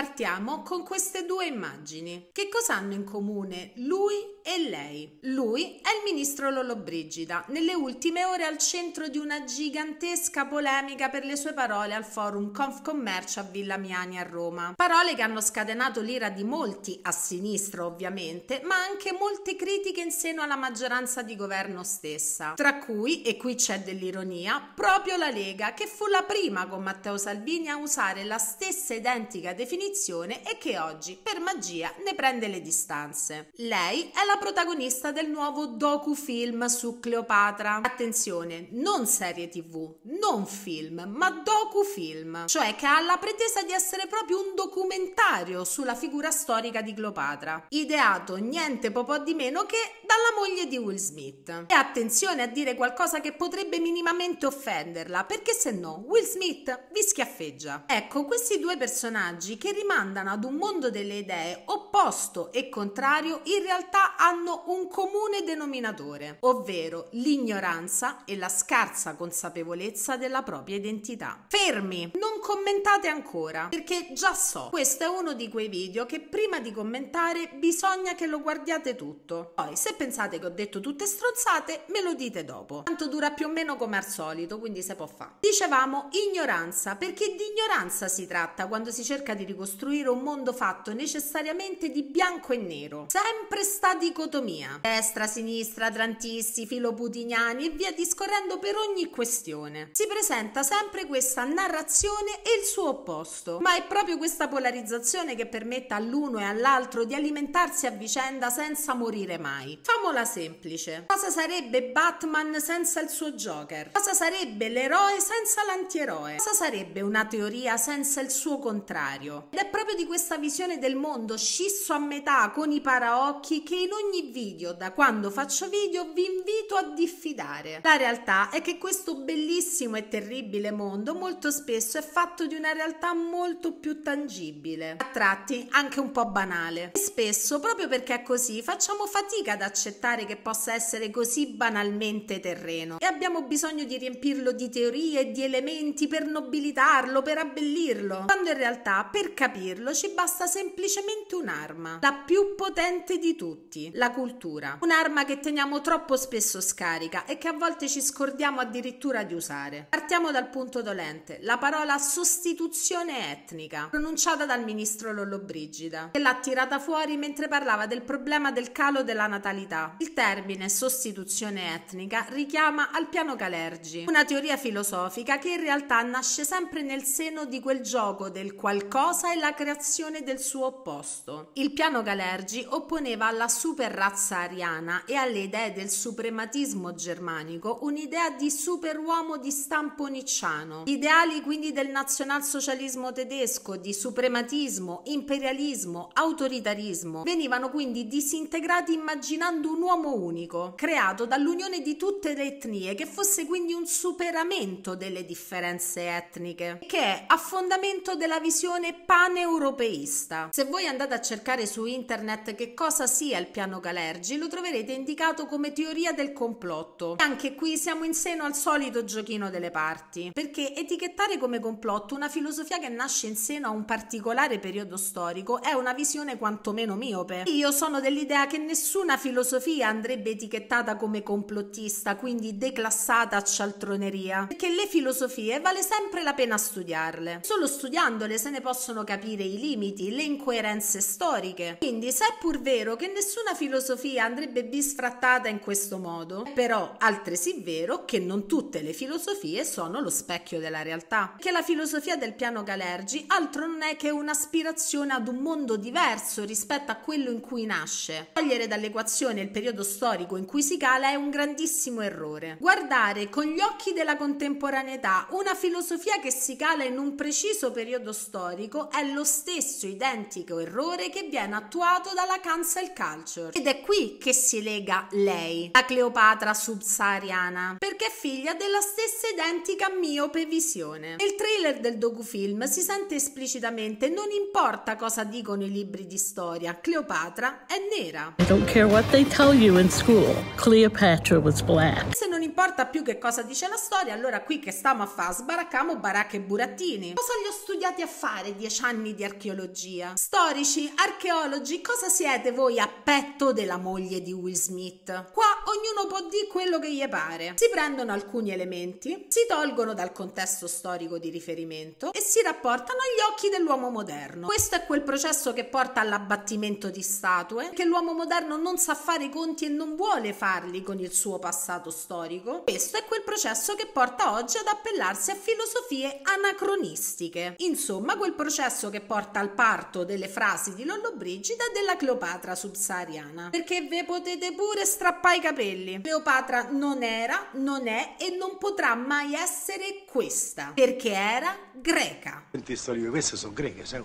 Partiamo con queste due immagini. Che cosa hanno in comune lui e lei? Lui è il ministro Lollobrigida, nelle ultime ore al centro di una gigantesca polemica per le sue parole al forum Confcommercio a Villa Miani a Roma. Parole che hanno scatenato l'ira di molti, a sinistra ovviamente, ma anche molte critiche in seno alla maggioranza di governo stessa, tra cui, e qui c'è dell'ironia, proprio la Lega, che fu la prima con Matteo Salvini a usare la stessa identica definizione definizione e che oggi, per magia, ne prende le distanze. Lei è la protagonista del nuovo docufilm su Cleopatra. Attenzione, non serie tv, non film, ma docufilm, cioè che ha la pretesa di essere proprio un documentario sulla figura storica di Cleopatra, ideato niente po' di meno che dalla moglie di Will Smith. E attenzione a dire qualcosa che potrebbe minimamente offenderla, perché se no Will Smith vi schiaffeggia. Ecco, questi due personaggi che rimandano ad un mondo delle idee opposto e contrario, in realtà hanno un comune denominatore, ovvero l'ignoranza e la scarsa consapevolezza della propria identità. Fermi, non commentate ancora, perché già so, questo è uno di quei video che prima di commentare bisogna che lo guardiate tutto. Poi, se pensate che ho detto tutte stronzate, me lo dite dopo. Tanto dura più o meno come al solito, quindi se può fare. Dicevamo ignoranza, perché di ignoranza si tratta quando si cerca di ricostruire costruire un mondo fatto necessariamente di bianco e nero. Sempre sta dicotomia. Destra, sinistra, atlantisti, filoputiniani e via discorrendo per ogni questione. Si presenta sempre questa narrazione e il suo opposto. Ma è proprio questa polarizzazione che permette all'uno e all'altro di alimentarsi a vicenda senza morire mai. Famola semplice. Cosa sarebbe Batman senza il suo Joker? Cosa sarebbe l'eroe senza l'antieroe? Cosa sarebbe una teoria senza il suo contrario? Ed è proprio di questa visione del mondo scisso a metà con i paraocchi che in ogni video, da quando faccio video, vi invito a diffidare. La realtà è che questo bellissimo e terribile mondo molto spesso è fatto di una realtà molto più tangibile, a tratti anche un po' banale. E spesso, proprio perché è così, facciamo fatica ad accettare che possa essere così banalmente terreno e abbiamo bisogno di riempirlo di teorie e di elementi per nobilitarlo, per abbellirlo, quando in realtà perché capirlo ci basta semplicemente un'arma, la più potente di tutti, la cultura. Un'arma che teniamo troppo spesso scarica e che a volte ci scordiamo addirittura di usare. Partiamo dal punto dolente, la parola sostituzione etnica, pronunciata dal ministro Lollobrigida, che l'ha tirata fuori mentre parlava del problema del calo della natalità. Il termine sostituzione etnica richiama al piano Calergi, una teoria filosofica che in realtà nasce sempre nel seno di quel gioco del qualcosa causa è la creazione del suo opposto. Il piano Galergi opponeva alla super razza ariana e alle idee del suprematismo germanico un'idea di superuomo di stampo nicciano. ideali quindi del nazionalsocialismo tedesco, di suprematismo, imperialismo, autoritarismo, venivano quindi disintegrati immaginando un uomo unico, creato dall'unione di tutte le etnie, che fosse quindi un superamento delle differenze etniche, che è a fondamento della visione pan paneuropeista. Se voi andate a cercare su internet che cosa sia il piano Galergi, lo troverete indicato come teoria del complotto. E anche qui siamo in seno al solito giochino delle parti, perché etichettare come complotto una filosofia che nasce in seno a un particolare periodo storico è una visione quantomeno miope. Io sono dell'idea che nessuna filosofia andrebbe etichettata come complottista, quindi declassata a cialtroneria, perché le filosofie vale sempre la pena studiarle. Solo studiandole se ne possono capire i limiti, le incoerenze storiche. Quindi, se è pur vero che nessuna filosofia andrebbe bisfrattata in questo modo, è però altresì vero che non tutte le filosofie sono lo specchio della realtà. Che la filosofia del piano Galergi altro non è che un'aspirazione ad un mondo diverso rispetto a quello in cui nasce. Togliere dall'equazione il periodo storico in cui si cala è un grandissimo errore. Guardare con gli occhi della contemporaneità una filosofia che si cala in un preciso periodo storico è è lo stesso identico errore che viene attuato dalla cancel culture. Ed è qui che si lega lei, la Cleopatra subsahariana, perché è figlia della stessa identica miope visione. Nel trailer del docufilm si sente esplicitamente non importa cosa dicono i libri di storia, Cleopatra è nera. I don't care what they tell you in school. Cleopatra was black. Se importa più che cosa dice la storia, allora qui che stiamo a fare? Sbaraccamo baracche e burattini. Cosa gli ho studiati a fare dieci anni di archeologia? Storici, archeologi, cosa siete voi a petto della moglie di Will Smith? Qua ognuno può dire quello che gli pare. Si prendono alcuni elementi, si tolgono dal contesto storico di riferimento e si rapportano agli occhi dell'uomo moderno. Questo è quel processo che porta all'abbattimento di statue, che l'uomo moderno non sa fare i conti e non vuole farli con il suo passato storico. Questo è quel processo che porta oggi ad appellarsi a filosofie anacronistiche. Insomma, quel processo che porta al parto delle frasi di Lollobrigida e della Cleopatra subsahariana. Perché ve potete pure strappare i capelli capelli. Cleopatra non era, non è e non potrà mai essere questa, perché era greca. Senti storico, queste sono greche, sai?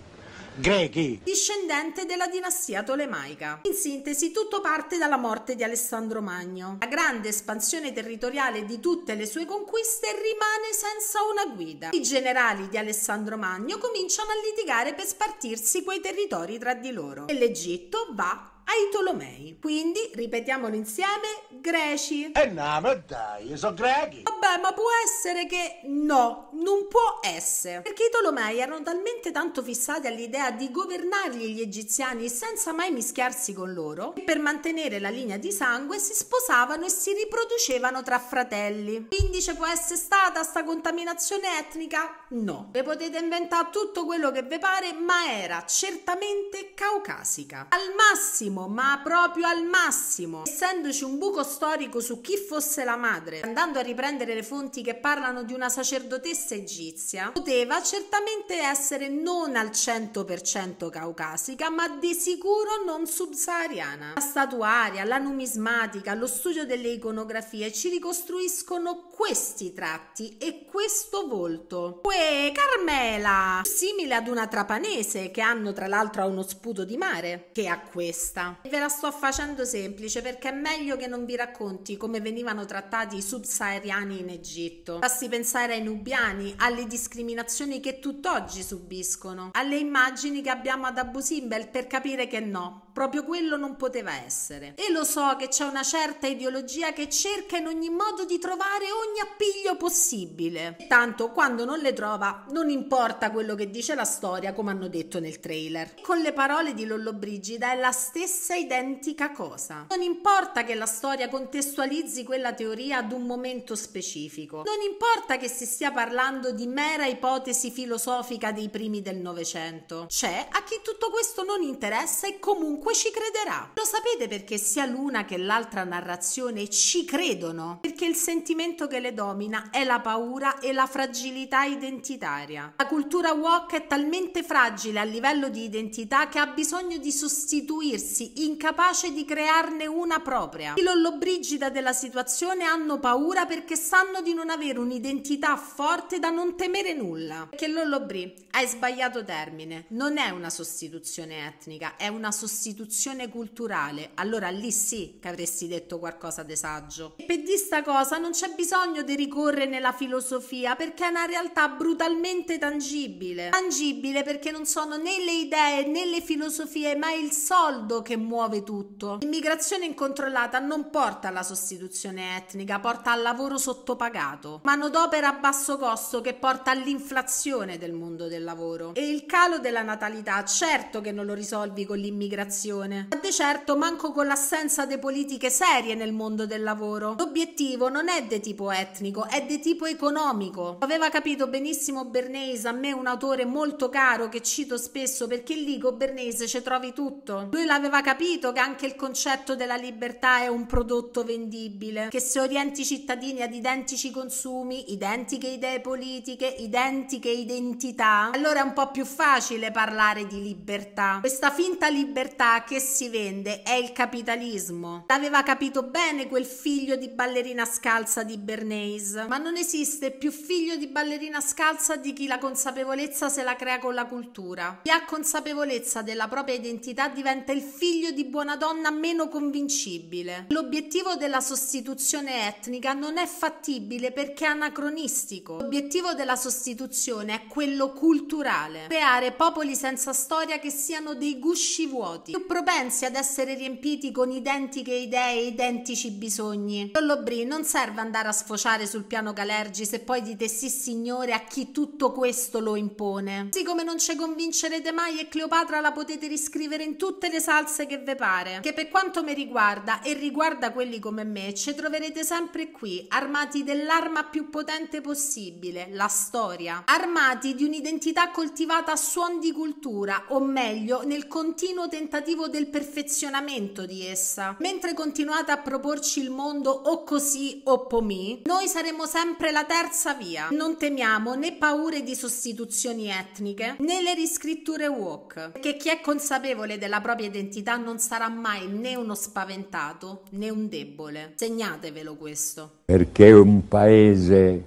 grechi, discendente della dinastia tolemaica. In sintesi, tutto parte dalla morte di Alessandro Magno. La grande espansione territoriale di tutte le sue conquiste rimane senza una guida. I generali di Alessandro Magno cominciano a litigare per spartirsi quei territori tra di loro e l'Egitto va ai Tolomei. Quindi ripetiamolo insieme: greci. E eh no, ma dai, io sono grechi. Vabbè, ma può essere che no, non può essere. Perché i Tolomei erano talmente tanto fissati all'idea di governargli gli egiziani senza mai mischiarsi con loro, che per mantenere la linea di sangue si sposavano e si riproducevano tra fratelli. Quindi ci può essere stata sta contaminazione etnica? No. Ve potete inventare tutto quello che vi pare, ma era certamente caucasica. Al massimo massimo, ma proprio al massimo, essendoci un buco storico su chi fosse la madre. Andando a riprendere le fonti che parlano di una sacerdotessa egizia, poteva certamente essere non al 100% caucasica, ma di sicuro non subsahariana. La statuaria, la numismatica, lo studio delle iconografie ci ricostruiscono questi tratti e questo volto. Uè, Carmela! Simile ad una trapanese che hanno tra l'altro a uno sputo di mare che a questa. Ve la sto facendo semplice perché è meglio che non vi racconti come venivano trattati i subsahariani in Egitto. Basti pensare ai nubiani, alle discriminazioni che tutt'oggi subiscono, alle immagini che abbiamo ad Abu Simbel per capire che no, proprio quello non poteva essere. E lo so che c'è una certa ideologia che cerca in ogni modo di trovare ogni appiglio possibile. E tanto quando non le trova, non importa quello che dice la storia, come hanno detto nel trailer. E con le parole di Lollobrigida è la stessa identica cosa. Non importa che la storia contestualizzi quella teoria ad un momento specifico. Non importa che si stia parlando di mera ipotesi filosofica dei primi del Novecento. C'è a chi tutto questo non interessa e comunque chiunque ci crederà. Lo sapete perché sia l'una che l'altra narrazione ci credono? Perché il sentimento che le domina è la paura e la fragilità identitaria. La cultura wok è talmente fragile a livello di identità che ha bisogno di sostituirsi, incapace di crearne una propria. I Lollobrigida della situazione hanno paura perché sanno di non avere un'identità forte da non temere nulla. Perché Lollobrì, hai sbagliato termine, non è una sostituzione etnica, è una sostituzione istituzione culturale, allora lì sì che avresti detto qualcosa di saggio. E per di sta cosa non c'è bisogno di ricorrere nella filosofia perché è una realtà brutalmente tangibile. Tangibile perché non sono né le idee né le filosofie, ma il soldo che muove tutto. L'immigrazione incontrollata non porta alla sostituzione etnica, porta al lavoro sottopagato, manodopera a basso costo che porta all'inflazione del mondo del lavoro e il calo della natalità. Certo che non lo risolvi con l'immigrazione occupazione. Ma di certo manco con l'assenza di politiche serie nel mondo del lavoro. L'obiettivo non è di tipo etnico, è di tipo economico. Aveva capito benissimo Bernays, a me un autore molto caro che cito spesso perché lì con Bernese ci trovi tutto. Lui l'aveva capito che anche il concetto della libertà è un prodotto vendibile, che se orienti i cittadini ad identici consumi, identiche idee politiche, identiche identità, allora è un po' più facile parlare di libertà. Questa finta libertà che si vende, è il capitalismo. L'aveva capito bene quel figlio di ballerina scalza di Bernays, ma non esiste più figlio di ballerina scalza di chi la consapevolezza se la crea con la cultura. Chi ha consapevolezza della propria identità diventa il figlio di buona donna meno convincibile. L'obiettivo della sostituzione etnica non è fattibile perché è anacronistico. L'obiettivo della sostituzione è quello culturale, creare popoli senza storia che siano dei gusci vuoti. Più propensi ad essere riempiti con identiche idee e identici bisogni. Lollobri, non serve andare a sfociare sul piano Calergi se poi dite sì signore a chi tutto questo lo impone. Così come non ci convincerete mai e Cleopatra la potete riscrivere in tutte le salse che ve pare. Che per quanto mi riguarda e riguarda quelli come me, ci troverete sempre qui, armati dell'arma più potente possibile, la storia. Armati di un'identità coltivata a suon di cultura, o meglio, nel continuo tentativo tentativo del perfezionamento di essa. Mentre continuate a proporci il mondo o così o pomì, noi saremo sempre la terza via. Non temiamo né paure di sostituzioni etniche né le riscritture woke, perché chi è consapevole della propria identità non sarà mai né uno spaventato né un debole. Segnatevelo questo. Perché un paese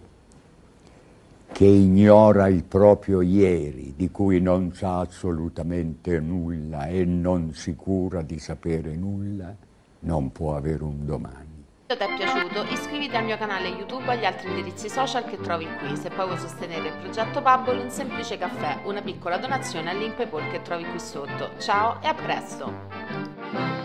che ignora il proprio ieri, di cui non sa assolutamente nulla e non si cura di sapere nulla, non può avere un domani. Se ti è piaciuto iscriviti al mio canale YouTube e agli altri indirizzi social che trovi qui. Se poi vuoi sostenere il progetto Bubble, un semplice caffè, una piccola donazione al che trovi qui sotto. Ciao e a presto!